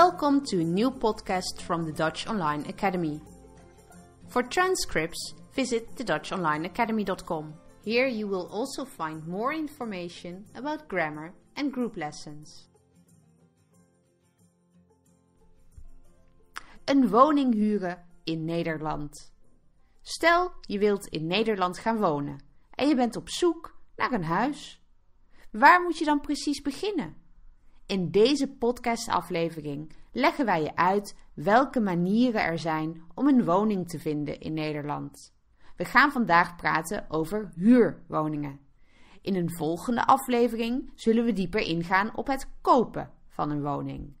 Welcome to a new podcast from the Dutch Online Academy. For transcripts, visit thedutchonlineacademy.com. Here you will also find more information about grammar and group lessons. Een woning huren in Nederland. Stel, je wilt in Nederland gaan wonen en je bent op zoek naar een huis. Waar moet je dan precies beginnen? In deze podcastaflevering leggen wij je uit welke manieren er zijn om een woning te vinden in Nederland. We gaan vandaag praten over huurwoningen. In een volgende aflevering zullen we dieper ingaan op het kopen van een woning.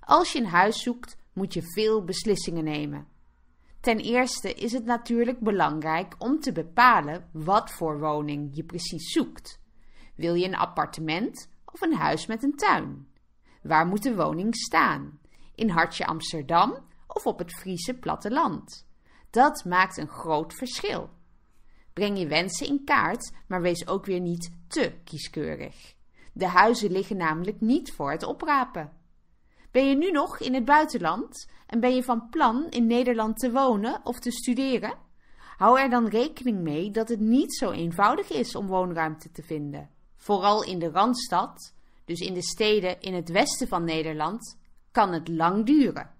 Als je een huis zoekt, moet je veel beslissingen nemen. Ten eerste is het natuurlijk belangrijk om te bepalen wat voor woning je precies zoekt. Wil je een appartement of een huis met een tuin? Waar moet de woning staan? In Hartje Amsterdam of op het Friese platteland? Dat maakt een groot verschil. Breng je wensen in kaart, maar wees ook weer niet te kieskeurig. De huizen liggen namelijk niet voor het oprapen. Ben je nu nog in het buitenland en ben je van plan in Nederland te wonen of te studeren? Hou er dan rekening mee dat het niet zo eenvoudig is om woonruimte te vinden. Vooral in de Randstad, dus in de steden in het westen van Nederland, kan het lang duren.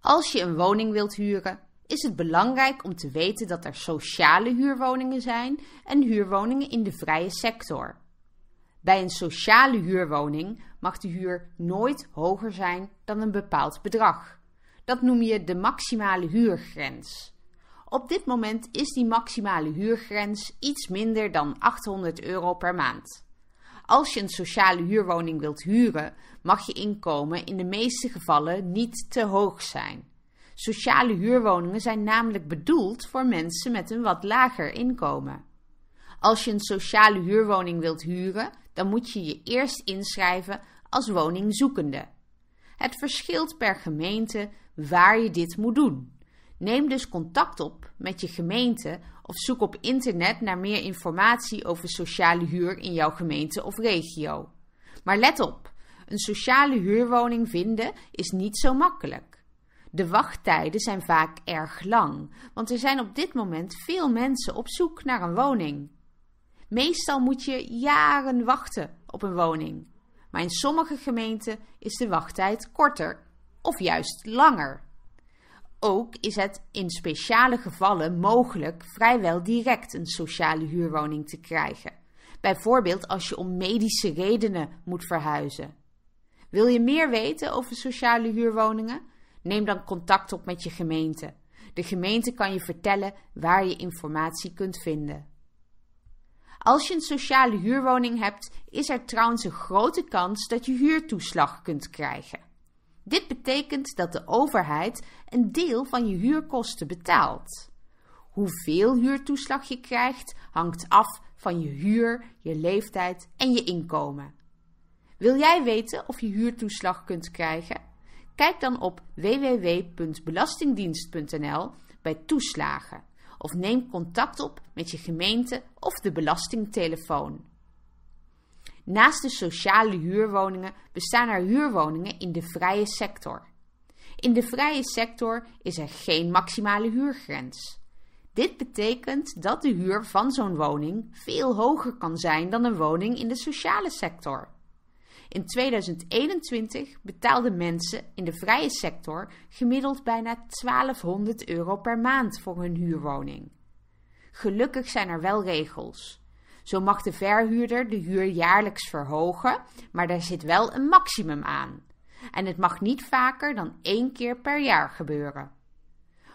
Als je een woning wilt huren, is het belangrijk om te weten dat er sociale huurwoningen zijn en huurwoningen in de vrije sector. Bij een sociale huurwoning mag de huur nooit hoger zijn dan een bepaald bedrag. Dat noem je de maximale huurgrens. Op dit moment is die maximale huurgrens iets minder dan 800 euro per maand. Als je een sociale huurwoning wilt huren, mag je inkomen in de meeste gevallen niet te hoog zijn. Sociale huurwoningen zijn namelijk bedoeld voor mensen met een wat lager inkomen. Als je een sociale huurwoning wilt huren, dan moet je je eerst inschrijven als woningzoekende. Het verschilt per gemeente waar je dit moet doen. Neem dus contact op met je gemeente of zoek op internet naar meer informatie over sociale huur in jouw gemeente of regio. Maar let op, een sociale huurwoning vinden is niet zo makkelijk. De wachttijden zijn vaak erg lang, want er zijn op dit moment veel mensen op zoek naar een woning. Meestal moet je jaren wachten op een woning, maar in sommige gemeenten is de wachttijd korter of juist langer. Ook is het in speciale gevallen mogelijk vrijwel direct een sociale huurwoning te krijgen. Bijvoorbeeld als je om medische redenen moet verhuizen. Wil je meer weten over sociale huurwoningen? Neem dan contact op met je gemeente. De gemeente kan je vertellen waar je informatie kunt vinden. Als je een sociale huurwoning hebt, is er trouwens een grote kans dat je huurtoeslag kunt krijgen. Dit betekent dat de overheid een deel van je huurkosten betaalt. Hoeveel huurtoeslag je krijgt hangt af van je huur, je leeftijd en je inkomen. Wil jij weten of je huurtoeslag kunt krijgen? Kijk dan op www.belastingdienst.nl bij toeslagen of neem contact op met je gemeente of de belastingtelefoon. Naast de sociale huurwoningen bestaan er huurwoningen in de vrije sector. In de vrije sector is er geen maximale huurgrens. Dit betekent dat de huur van zo'n woning veel hoger kan zijn dan een woning in de sociale sector. In 2021 betaalden mensen in de vrije sector gemiddeld bijna 1200 euro per maand voor hun huurwoning. Gelukkig zijn er wel regels. Zo mag de verhuurder de huur jaarlijks verhogen, maar daar zit wel een maximum aan. En het mag niet vaker dan één keer per jaar gebeuren.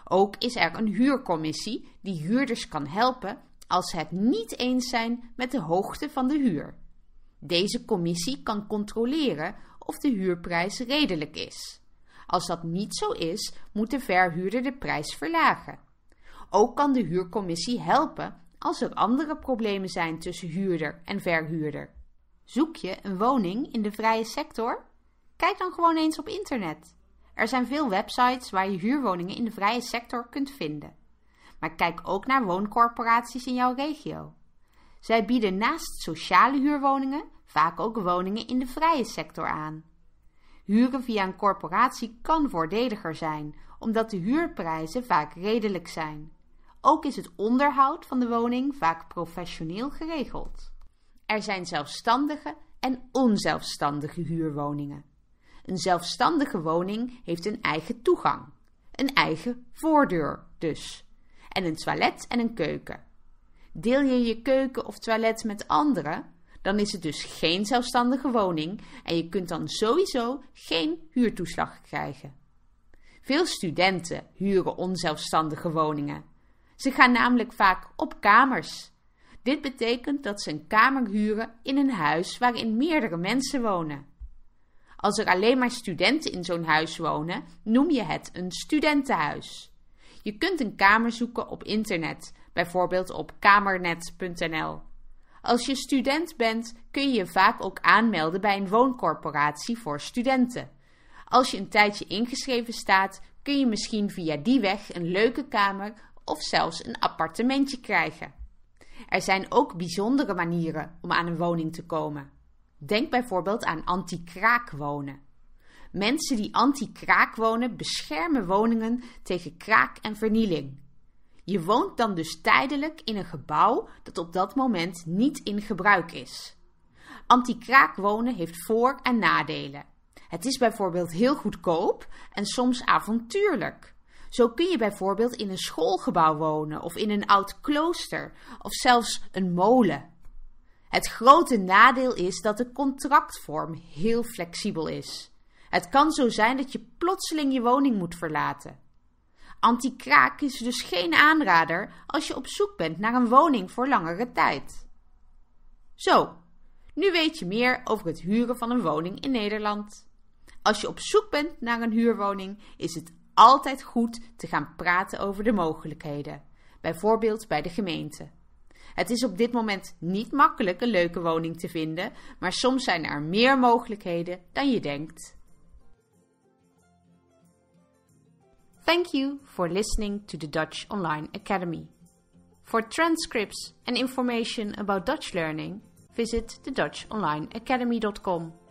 Ook is er een huurcommissie die huurders kan helpen als ze het niet eens zijn met de hoogte van de huur. Deze commissie kan controleren of de huurprijs redelijk is. Als dat niet zo is, moet de verhuurder de prijs verlagen. Ook kan de huurcommissie helpen als er andere problemen zijn tussen huurder en verhuurder. Zoek je een woning in de vrije sector? Kijk dan gewoon eens op internet. Er zijn veel websites waar je huurwoningen in de vrije sector kunt vinden. Maar kijk ook naar wooncorporaties in jouw regio. Zij bieden naast sociale huurwoningen vaak ook woningen in de vrije sector aan. Huren via een corporatie kan voordeliger zijn, omdat de huurprijzen vaak redelijk zijn. Ook is het onderhoud van de woning vaak professioneel geregeld. Er zijn zelfstandige en onzelfstandige huurwoningen. Een zelfstandige woning heeft een eigen toegang, een eigen voordeur dus, en een toilet en een keuken. Deel je je keuken of toilet met anderen, dan is het dus geen zelfstandige woning en je kunt dan sowieso geen huurtoeslag krijgen. Veel studenten huren onzelfstandige woningen ze gaan namelijk vaak op kamers. Dit betekent dat ze een kamer huren in een huis waarin meerdere mensen wonen. Als er alleen maar studenten in zo'n huis wonen, noem je het een studentenhuis. Je kunt een kamer zoeken op internet, bijvoorbeeld op kamernet.nl. Als je student bent, kun je je vaak ook aanmelden bij een wooncorporatie voor studenten. Als je een tijdje ingeschreven staat, kun je misschien via die weg een leuke kamer of zelfs een appartementje krijgen. Er zijn ook bijzondere manieren om aan een woning te komen. Denk bijvoorbeeld aan anti-kraak wonen. Mensen die anti-kraak wonen beschermen woningen tegen kraak en vernieling. Je woont dan dus tijdelijk in een gebouw dat op dat moment niet in gebruik is. Anti-kraak wonen heeft voor- en nadelen. Het is bijvoorbeeld heel goedkoop en soms avontuurlijk. Zo kun je bijvoorbeeld in een schoolgebouw wonen of in een oud klooster of zelfs een molen. Het grote nadeel is dat de contractvorm heel flexibel is. Het kan zo zijn dat je plotseling je woning moet verlaten. Antikraak is dus geen aanrader als je op zoek bent naar een woning voor langere tijd. Zo, nu weet je meer over het huren van een woning in Nederland. Als je op zoek bent naar een huurwoning, is het altijd goed te gaan praten over de mogelijkheden, bijvoorbeeld bij de gemeente. Het is op dit moment niet makkelijk een leuke woning te vinden, maar soms zijn er meer mogelijkheden dan je denkt. Thank you for listening to the Dutch Online Academy. For transcripts and information about Dutch learning, visit the thedutchonlineacademy.com.